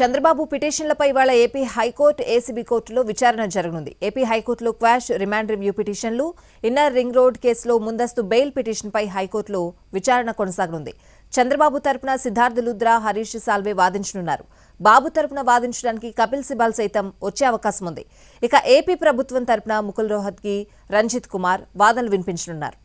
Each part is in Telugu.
చంద్రబాబు పిటిషన్లపై ఇవాళ ఏపీ హైకోర్టు ఏసీబీ కోర్టులో విచారణ జరగనుంది ఏపీ హైకోర్టులో క్వాష్ రిమాండ్ రివ్యూ పిటిషన్లు ఇన్నర్ రింగ్ రోడ్ కేసులో ముందస్తు బెయిల్ పిటిషన్పై హైకోర్టులో విచారణ కొనసాగనుంది చంద్రబాబు తరపున సిద్దార్థ లుద్రా హరీష్ సాల్వే వాదించనున్నారు బాబు తరపున వాదించడానికి కపిల్ సిబాల్ సైతం వచ్చే అవకాశం ఉంది ఇక ఏపీ ప్రభుత్వం తరపున ముకుల్ రోహత్కి రంజిత్ కుమార్ వాదనలు వినిపించనున్నారు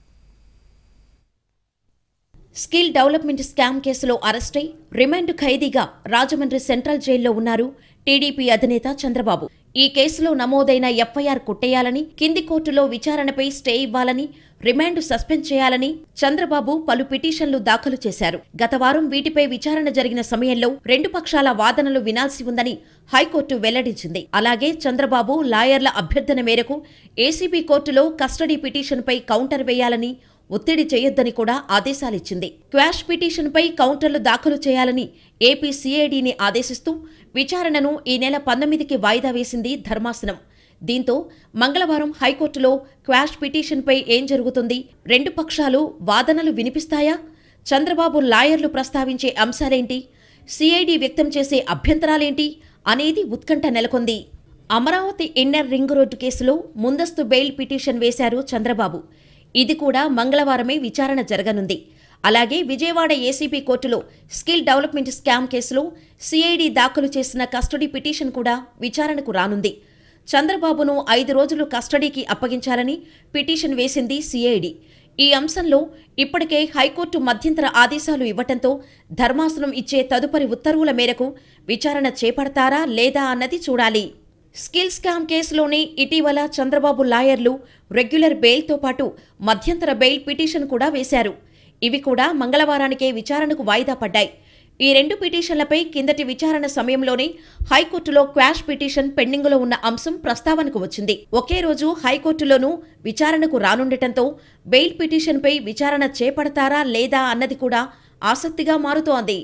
స్కిల్ డెవలప్మెంట్ స్కామ్ కేసులో అరెస్టై రిమాండ్ ఖైదీగా రాజమండ్రి సెంట్రల్ జైల్లో ఉన్నారు టీడీపీ అధినేత చంద్రబాబు ఈ కేసులో నమోదైన ఎఫ్ఐఆర్ కొట్టేయాలని కింది కోర్టులో విచారణపై స్టే ఇవ్వాలని రిమాండ్ సస్పెండ్ చేయాలని చంద్రబాబు పలు పిటిషన్లు దాఖలు చేశారు గత వారం వీటిపై విచారణ జరిగిన సమయంలో రెండు పక్షాల వాదనలు వినాల్సి ఉందని హైకోర్టు వెల్లడించింది అలాగే చంద్రబాబు లాయర్ల అభ్యర్థన మేరకు ఏసీబీ కోర్టులో కస్టడీ పిటిషన్పై కౌంటర్ వేయాలని ఒత్తిడి చేయొద్దని కూడా ఆదేశాలిచ్చింది క్వాష్ పిటిషన్పై కౌంటర్లు దాఖలు చేయాలని ఏపీ సిఐడిని ఆదేశిస్తూ విచారణను ఈ నెల పంతొమ్మిదికి వాయిదా వేసింది ధర్మాసనం దీంతో మంగళవారం హైకోర్టులో క్వాష్ పిటిషన్పై ఏం జరుగుతుంది రెండు పక్షాలు వాదనలు వినిపిస్తాయా చంద్రబాబు లాయర్లు ప్రస్తావించే అంశాలేంటి సిఐడి వ్యక్తం చేసే అభ్యంతరాలేంటి అనేది ఉత్కంఠ నెలకొంది అమరావతి ఇన్నర్ రింగ్ రోడ్డు కేసులో ముందస్తు బెయిల్ పిటిషన్ వేశారు చంద్రబాబు ఇది కూడా మంగళవారమే విచారణ జరగనుంది అలాగే విజయవాడ ఏసీబీ కోర్టులో స్కిల్ డెవలప్మెంట్ స్కామ్ కేసులో సిఐడి దాఖలు చేసిన కస్టడీ పిటిషన్ కూడా విచారణకు రానుంది చంద్రబాబును ఐదు రోజులు కస్టడీకి అప్పగించాలని పిటిషన్ వేసింది సిఐడి ఈ అంశంలో ఇప్పటికే హైకోర్టు మధ్యంతర ఆదేశాలు ఇవ్వటంతో ధర్మాసనం ఇచ్చే తదుపరి ఉత్తర్వుల మేరకు విచారణ చేపడతారా లేదా అన్నది చూడాలి స్కిల్ స్కామ్ కేసులోనే ఇటీవల చంద్రబాబు లాయర్లు రెగ్యులర్ బెయిల్తో పాటు మధ్యంతర బెయిల్ పిటిషన్ కూడా వేశారు ఇవి కూడా మంగళవారానికే విచారణకు వాయిదా పడ్డాయి ఈ రెండు పిటిషన్లపై కిందటి విచారణ సమయంలోనే హైకోర్టులో క్వాష్ పిటిషన్ పెండింగ్లో ఉన్న అంశం ప్రస్తావనకు వచ్చింది ఒకే రోజు హైకోర్టులోనూ విచారణకు రానుండటంతో బెయిల్ పిటిషన్పై విచారణ చేపడతారా లేదా అన్నది కూడా ఆసక్తిగా మారుతోంది